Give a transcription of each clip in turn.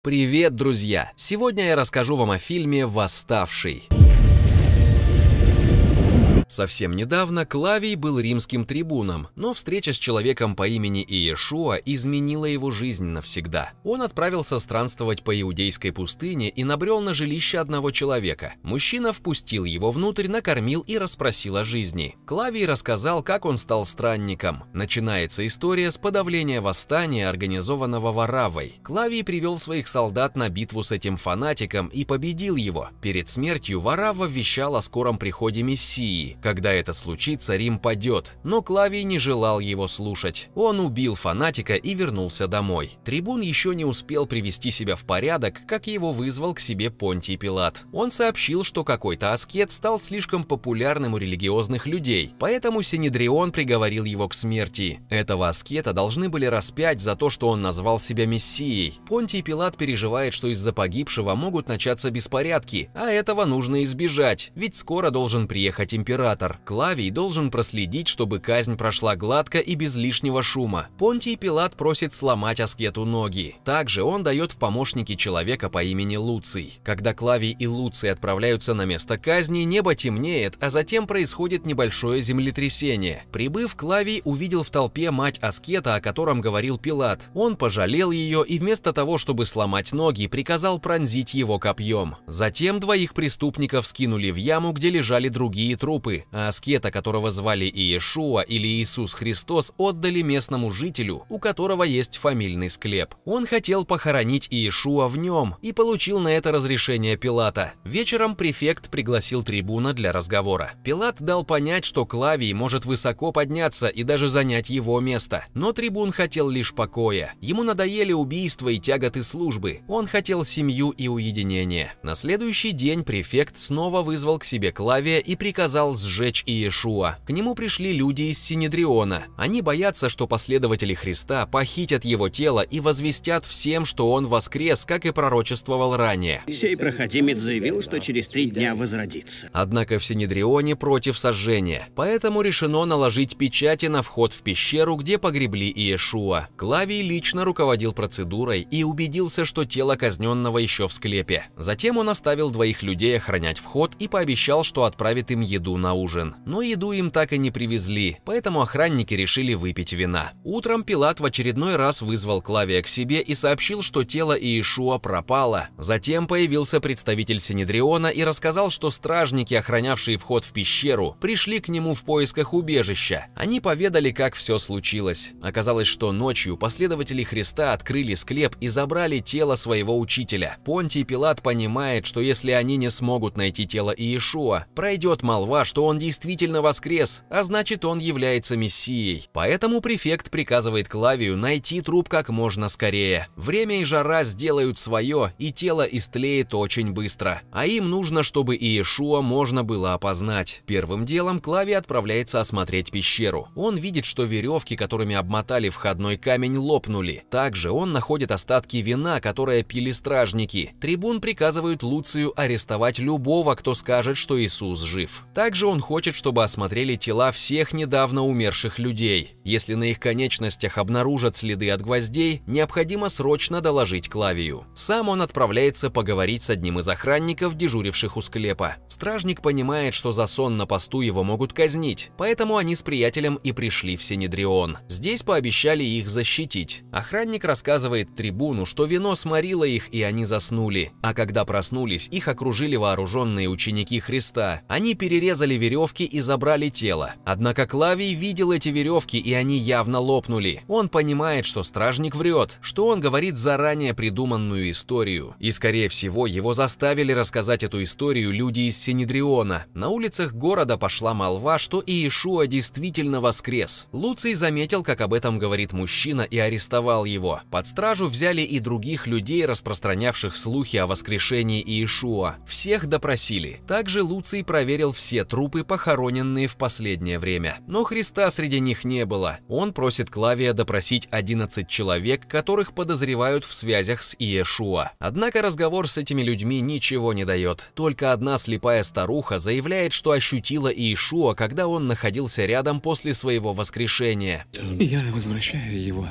Привет, друзья! Сегодня я расскажу вам о фильме «Восставший». Совсем недавно Клавий был римским трибуном, но встреча с человеком по имени Иешуа изменила его жизнь навсегда. Он отправился странствовать по иудейской пустыне и набрел на жилище одного человека. Мужчина впустил его внутрь, накормил и расспросил о жизни. Клавий рассказал, как он стал странником. Начинается история с подавления восстания, организованного Варавой. Клавий привел своих солдат на битву с этим фанатиком и победил его. Перед смертью Варава вещал о скором приходе Мессии, когда это случится, Рим падет, но Клавий не желал его слушать. Он убил фанатика и вернулся домой. Трибун еще не успел привести себя в порядок, как его вызвал к себе Понтий Пилат. Он сообщил, что какой-то аскет стал слишком популярным у религиозных людей, поэтому Синедрион приговорил его к смерти. Этого аскета должны были распять за то, что он назвал себя мессией. Понтий Пилат переживает, что из-за погибшего могут начаться беспорядки, а этого нужно избежать, ведь скоро должен приехать император император. Клавий должен проследить, чтобы казнь прошла гладко и без лишнего шума. Понтий Пилат просит сломать аскету ноги. Также он дает в помощники человека по имени Луций. Когда Клавий и Луций отправляются на место казни, небо темнеет, а затем происходит небольшое землетрясение. Прибыв, Клавий увидел в толпе мать аскета, о котором говорил Пилат. Он пожалел ее и вместо того, чтобы сломать ноги, приказал пронзить его копьем. Затем двоих преступников скинули в яму, где лежали другие трупы а аскета, которого звали Иешуа или Иисус Христос, отдали местному жителю, у которого есть фамильный склеп. Он хотел похоронить Иешуа в нем и получил на это разрешение Пилата. Вечером префект пригласил трибуна для разговора. Пилат дал понять, что Клавий может высоко подняться и даже занять его место. Но трибун хотел лишь покоя. Ему надоели убийства и тяготы службы. Он хотел семью и уединение. На следующий день префект снова вызвал к себе Клавия и приказал сжечь сжечь Иешуа. К нему пришли люди из Синедриона. Они боятся, что последователи Христа похитят его тело и возвестят всем, что он воскрес, как и пророчествовал ранее. Сей проходимец заявил, что через три дня возродится. Однако в Синедрионе против сожжения, поэтому решено наложить печати на вход в пещеру, где погребли Иешуа. Клавий лично руководил процедурой и убедился, что тело казненного еще в склепе. Затем он оставил двоих людей охранять вход и пообещал, что отправит им еду на ужин. Но еду им так и не привезли, поэтому охранники решили выпить вина. Утром Пилат в очередной раз вызвал Клавия к себе и сообщил, что тело Иешуа пропало. Затем появился представитель Синедриона и рассказал, что стражники, охранявшие вход в пещеру, пришли к нему в поисках убежища. Они поведали, как все случилось. Оказалось, что ночью последователи Христа открыли склеп и забрали тело своего учителя. Понтий Пилат понимает, что если они не смогут найти тело Иешуа, пройдет молва, что что он действительно воскрес, а значит он является мессией. Поэтому префект приказывает Клавию найти труп как можно скорее. Время и жара сделают свое, и тело истлеет очень быстро. А им нужно, чтобы Иешуа можно было опознать. Первым делом Клави отправляется осмотреть пещеру. Он видит, что веревки, которыми обмотали входной камень, лопнули. Также он находит остатки вина, которое пили стражники. Трибун приказывают Луцию арестовать любого, кто скажет, что Иисус жив. Также он хочет, чтобы осмотрели тела всех недавно умерших людей. Если на их конечностях обнаружат следы от гвоздей, необходимо срочно доложить Клавию. Сам он отправляется поговорить с одним из охранников, дежуривших у склепа. Стражник понимает, что за сон на посту его могут казнить, поэтому они с приятелем и пришли в Синедрион. Здесь пообещали их защитить. Охранник рассказывает трибуну, что вино сморило их и они заснули, а когда проснулись, их окружили вооруженные ученики Христа. Они перерезали веревки и забрали тело. Однако Клавий видел эти веревки, и они явно лопнули. Он понимает, что стражник врет, что он говорит заранее придуманную историю. И, скорее всего, его заставили рассказать эту историю люди из Синедриона. На улицах города пошла молва, что Иешуа действительно воскрес. Луций заметил, как об этом говорит мужчина, и арестовал его. Под стражу взяли и других людей, распространявших слухи о воскрешении Иешуа. Всех допросили. Также Луций проверил все трупы трупы, похороненные в последнее время. Но Христа среди них не было. Он просит Клавия допросить 11 человек, которых подозревают в связях с Иешуа. Однако разговор с этими людьми ничего не дает. Только одна слепая старуха заявляет, что ощутила Иешуа, когда он находился рядом после своего воскрешения. Я возвращаю его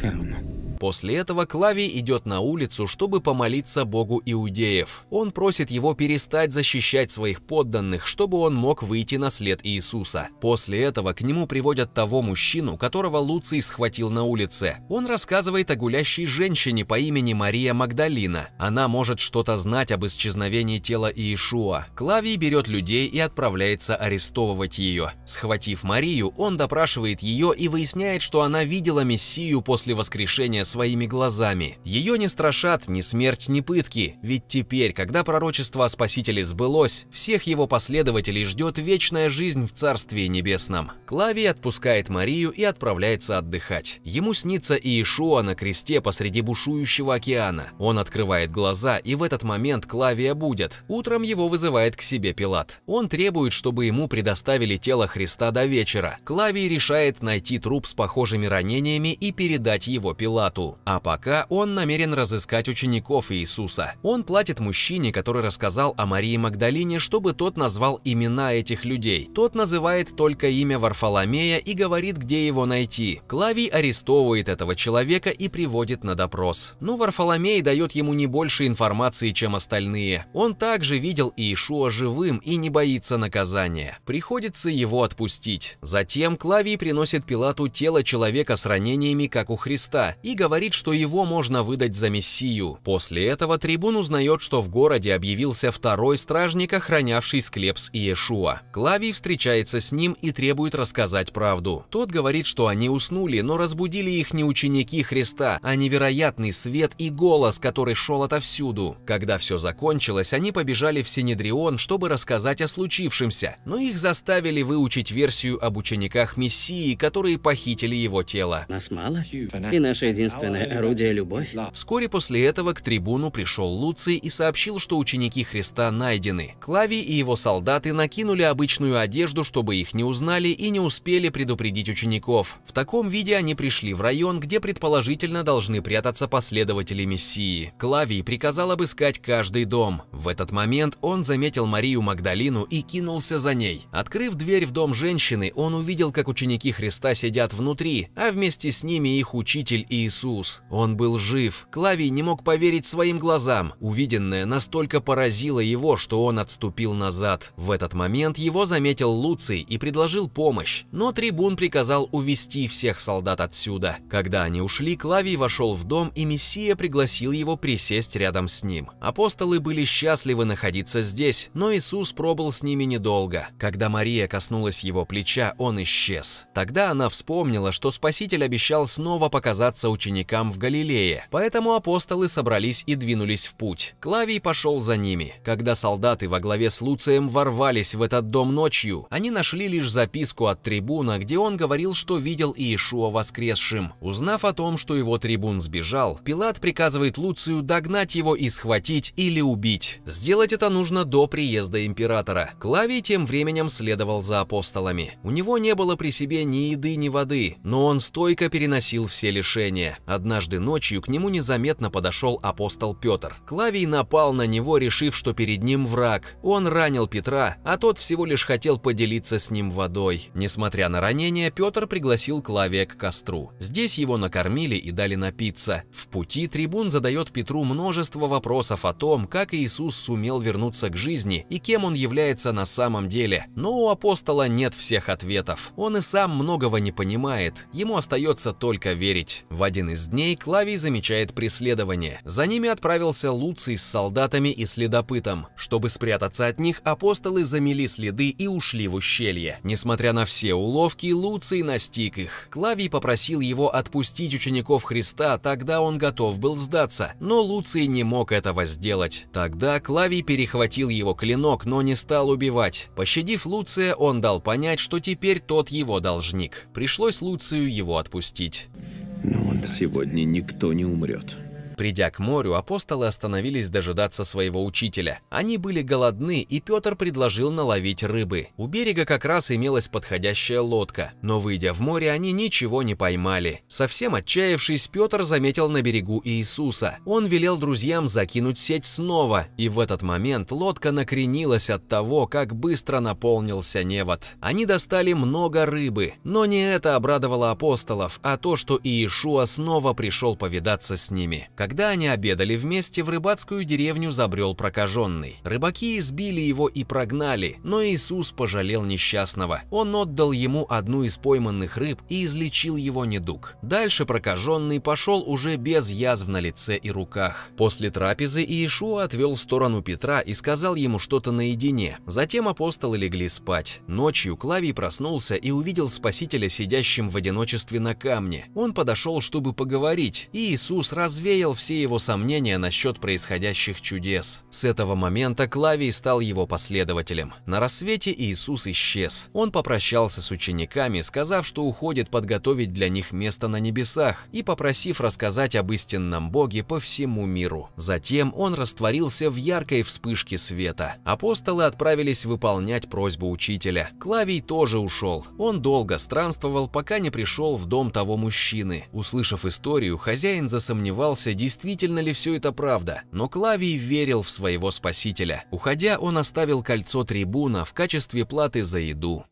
корону. После этого Клавий идет на улицу, чтобы помолиться богу иудеев. Он просит его перестать защищать своих подданных, чтобы он мог выйти на след Иисуса. После этого к нему приводят того мужчину, которого Луций схватил на улице. Он рассказывает о гулящей женщине по имени Мария Магдалина. Она может что-то знать об исчезновении тела Иешуа. Клавий берет людей и отправляется арестовывать ее. Схватив Марию, он допрашивает ее и выясняет, что она видела Мессию после воскрешения своими глазами. Ее не страшат ни смерть, ни пытки, ведь теперь, когда пророчество о Спасителе сбылось, всех его последователей ждет вечная жизнь в Царстве Небесном. Клавий отпускает Марию и отправляется отдыхать. Ему снится Иешуа на кресте посреди бушующего океана. Он открывает глаза, и в этот момент Клавия будет. Утром его вызывает к себе Пилат. Он требует, чтобы ему предоставили тело Христа до вечера. Клавий решает найти труп с похожими ранениями и передать его Пилату работу. А пока он намерен разыскать учеников Иисуса. Он платит мужчине, который рассказал о Марии Магдалине, чтобы тот назвал имена этих людей. Тот называет только имя Варфоломея и говорит, где его найти. Клавий арестовывает этого человека и приводит на допрос. Но Варфоломей дает ему не больше информации, чем остальные. Он также видел Иешуа живым и не боится наказания. Приходится его отпустить. Затем Клавий приносит Пилату тело человека с ранениями, как у Христа, и говорит, что его можно выдать за мессию. После этого трибун узнает, что в городе объявился второй стражник, охранявший склеп с Иешуа. Клавий встречается с ним и требует рассказать правду. Тот говорит, что они уснули, но разбудили их не ученики Христа, а невероятный свет и голос, который шел отовсюду. Когда все закончилось, они побежали в Синедрион, чтобы рассказать о случившемся, но их заставили выучить версию об учениках Мессии, которые похитили его тело. Нас мало, и наша единственная божественное орудие – любовь? Вскоре после этого к трибуну пришел Луций и сообщил, что ученики Христа найдены. Клавий и его солдаты накинули обычную одежду, чтобы их не узнали и не успели предупредить учеников. В таком виде они пришли в район, где предположительно должны прятаться последователи Мессии. Клавий приказал обыскать каждый дом. В этот момент он заметил Марию Магдалину и кинулся за ней. Открыв дверь в дом женщины, он увидел, как ученики Христа сидят внутри, а вместе с ними их учитель Иисус. Иисус! Он был жив! Клавий не мог поверить своим глазам. Увиденное настолько поразило его, что он отступил назад. В этот момент его заметил Луций и предложил помощь, но трибун приказал увести всех солдат отсюда. Когда они ушли, Клавий вошел в дом, и Мессия пригласил его присесть рядом с ним. Апостолы были счастливы находиться здесь, но Иисус пробыл с ними недолго. Когда Мария коснулась его плеча, он исчез. Тогда она вспомнила, что Спаситель обещал снова показаться ученикам ученикам в Галилее, поэтому апостолы собрались и двинулись в путь. Клавий пошел за ними. Когда солдаты во главе с Луцием ворвались в этот дом ночью, они нашли лишь записку от трибуна, где он говорил, что видел Иешуа воскресшим. Узнав о том, что его трибун сбежал, Пилат приказывает Луцию догнать его и схватить или убить. Сделать это нужно до приезда императора. Клавий тем временем следовал за апостолами. У него не было при себе ни еды, ни воды, но он стойко переносил все лишения. Однажды ночью к нему незаметно подошел апостол Петр. Клавий напал на него, решив, что перед ним враг. Он ранил Петра, а тот всего лишь хотел поделиться с ним водой. Несмотря на ранение, Петр пригласил Клавия к костру. Здесь его накормили и дали напиться. В пути трибун задает Петру множество вопросов о том, как Иисус сумел вернуться к жизни и кем он является на самом деле. Но у апостола нет всех ответов. Он и сам многого не понимает. Ему остается только верить. В один из дней Клавий замечает преследование. За ними отправился Луций с солдатами и следопытом. Чтобы спрятаться от них, апостолы замели следы и ушли в ущелье. Несмотря на все уловки, Луций настиг их. Клавий попросил его отпустить учеников Христа, тогда он готов был сдаться. Но Луций не мог этого сделать. Тогда Клавий перехватил его клинок, но не стал убивать. Пощадив Луция, он дал понять, что теперь тот его должник. Пришлось Луцию его отпустить. Сегодня никто не умрет. Придя к морю, апостолы остановились дожидаться своего учителя. Они были голодны, и Петр предложил наловить рыбы. У берега как раз имелась подходящая лодка, но выйдя в море, они ничего не поймали. Совсем отчаявшись, Петр заметил на берегу Иисуса. Он велел друзьям закинуть сеть снова, и в этот момент лодка накренилась от того, как быстро наполнился невод. Они достали много рыбы, но не это обрадовало апостолов, а то, что Иешуа снова пришел повидаться с ними. Когда они обедали вместе, в рыбацкую деревню забрел прокаженный. Рыбаки избили его и прогнали, но Иисус пожалел несчастного. Он отдал ему одну из пойманных рыб и излечил его недуг. Дальше прокаженный пошел уже без язв на лице и руках. После трапезы Иешуа отвел в сторону Петра и сказал ему что-то наедине. Затем апостолы легли спать. Ночью Клавий проснулся и увидел Спасителя сидящим в одиночестве на камне. Он подошел, чтобы поговорить, и Иисус развеял развеял все его сомнения насчет происходящих чудес. С этого момента Клавий стал его последователем. На рассвете Иисус исчез. Он попрощался с учениками, сказав, что уходит подготовить для них место на небесах и попросив рассказать об истинном Боге по всему миру. Затем он растворился в яркой вспышке света. Апостолы отправились выполнять просьбу учителя. Клавий тоже ушел. Он долго странствовал, пока не пришел в дом того мужчины. Услышав историю, хозяин засомневался, действительно ли все это правда, но Клавий верил в своего спасителя. Уходя, он оставил кольцо трибуна в качестве платы за еду.